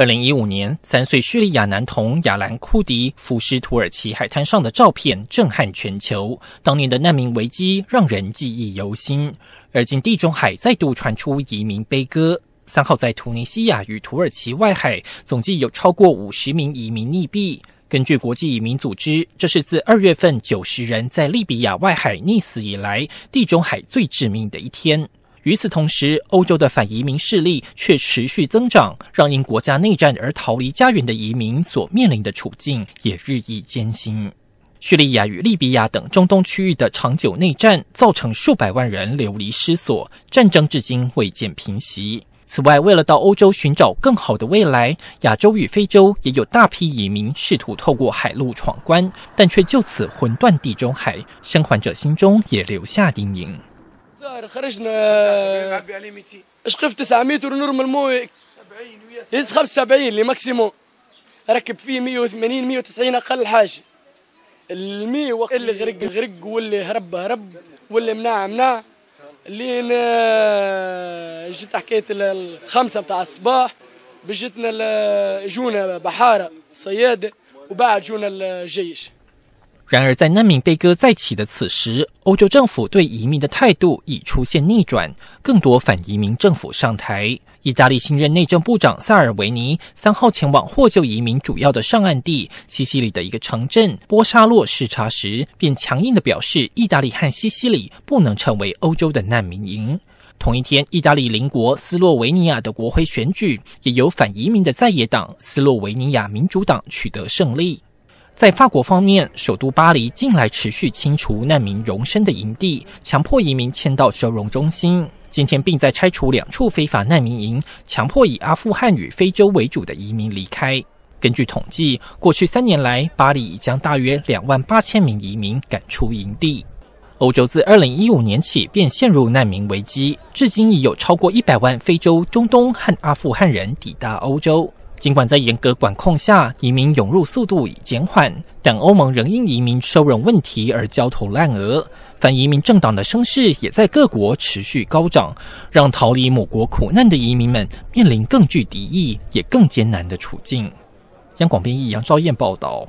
二零一五年，三岁叙利亚男童亚兰库迪浮尸土耳其海滩上的照片震撼全球。当年的难民危机让人记忆犹新，而今地中海再度传出移民悲歌。三号在突尼西亚与土耳其外海，总计有超过五十名移民溺毙。根据国际移民组织，这是自二月份九十人在利比亚外海溺死以来，地中海最致命的一天。与此同时，欧洲的反移民势力却持续增长，让因国家内战而逃离家园的移民所面临的处境也日益艰辛。叙利亚与利比亚等中东区域的长久内战，造成数百万人流离失所，战争至今未见平息。此外，为了到欧洲寻找更好的未来，亚洲与非洲也有大批移民试图透过海路闯关，但却就此魂断地中海，生还者心中也留下阴影。الظاهر خرجنا اش قف 9 متر 900 ونرمي المو 70 ويا 75 لي ماكسيموم ركب فيه 180 190 اقل حاجه المي وقت اللي غرق غرق واللي هرب هرب واللي مناع مناع لين آه، جت حكايه الخمسه بتاع الصباح بجتنا جونا بحاره صياده وبعد جونا الجيش 然而，在难民悲歌再起的此时，欧洲政府对移民的态度已出现逆转，更多反移民政府上台。意大利新任内政部长萨尔维尼三号前往获救移民主要的上岸地西西里的一个城镇波沙洛视察时，便强硬地表示：“意大利和西西里不能成为欧洲的难民营。”同一天，意大利邻国斯洛维尼亚的国会选举也由反移民的在野党斯洛维尼亚民主党取得胜利。在法国方面，首都巴黎近来持续清除难民容身的营地，强迫移民迁到收容中心。今天，并在拆除两处非法难民营，强迫以阿富汗与非洲为主的移民离开。根据统计，过去三年来，巴黎已将大约两万八千名移民赶出营地。欧洲自二零一五年起便陷入难民危机，至今已有超过一百万非洲、中东和阿富汗人抵达欧洲。尽管在严格管控下，移民涌入速度已减缓，但欧盟仍因移民收容问题而焦头烂额。反移民政党的声势也在各国持续高涨，让逃离某国苦难的移民们面临更具敌意也更艰难的处境。央广编译杨昭燕报道。